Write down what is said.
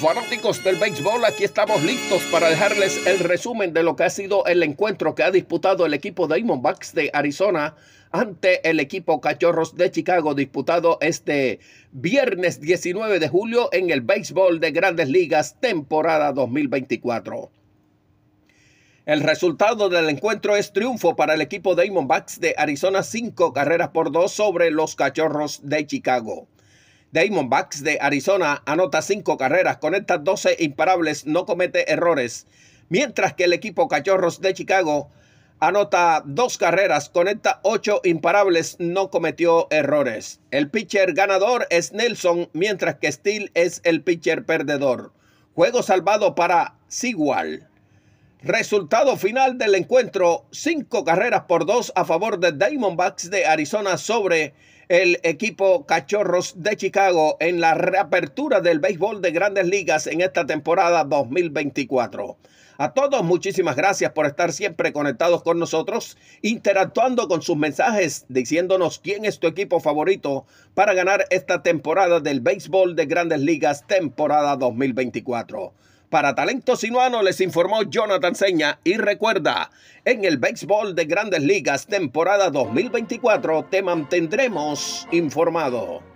Fanáticos del béisbol, aquí estamos listos para dejarles el resumen de lo que ha sido el encuentro que ha disputado el equipo Diamondbacks de Arizona ante el equipo Cachorros de Chicago, disputado este viernes 19 de julio en el béisbol de Grandes Ligas, temporada 2024. El resultado del encuentro es triunfo para el equipo Diamondbacks de Arizona, cinco carreras por dos sobre los Cachorros de Chicago. Diamondbacks de Arizona anota cinco carreras, conecta 12 imparables, no comete errores. Mientras que el equipo Cachorros de Chicago anota dos carreras, conecta 8 imparables, no cometió errores. El pitcher ganador es Nelson, mientras que Steele es el pitcher perdedor. Juego salvado para Sigual. Resultado final del encuentro, cinco carreras por dos a favor de Diamondbacks de Arizona sobre el equipo Cachorros de Chicago en la reapertura del béisbol de grandes ligas en esta temporada 2024. A todos muchísimas gracias por estar siempre conectados con nosotros, interactuando con sus mensajes, diciéndonos quién es tu equipo favorito para ganar esta temporada del béisbol de grandes ligas temporada 2024. Para Talento Sinuano les informó Jonathan Seña y recuerda, en el béisbol de grandes ligas temporada 2024 te mantendremos informado.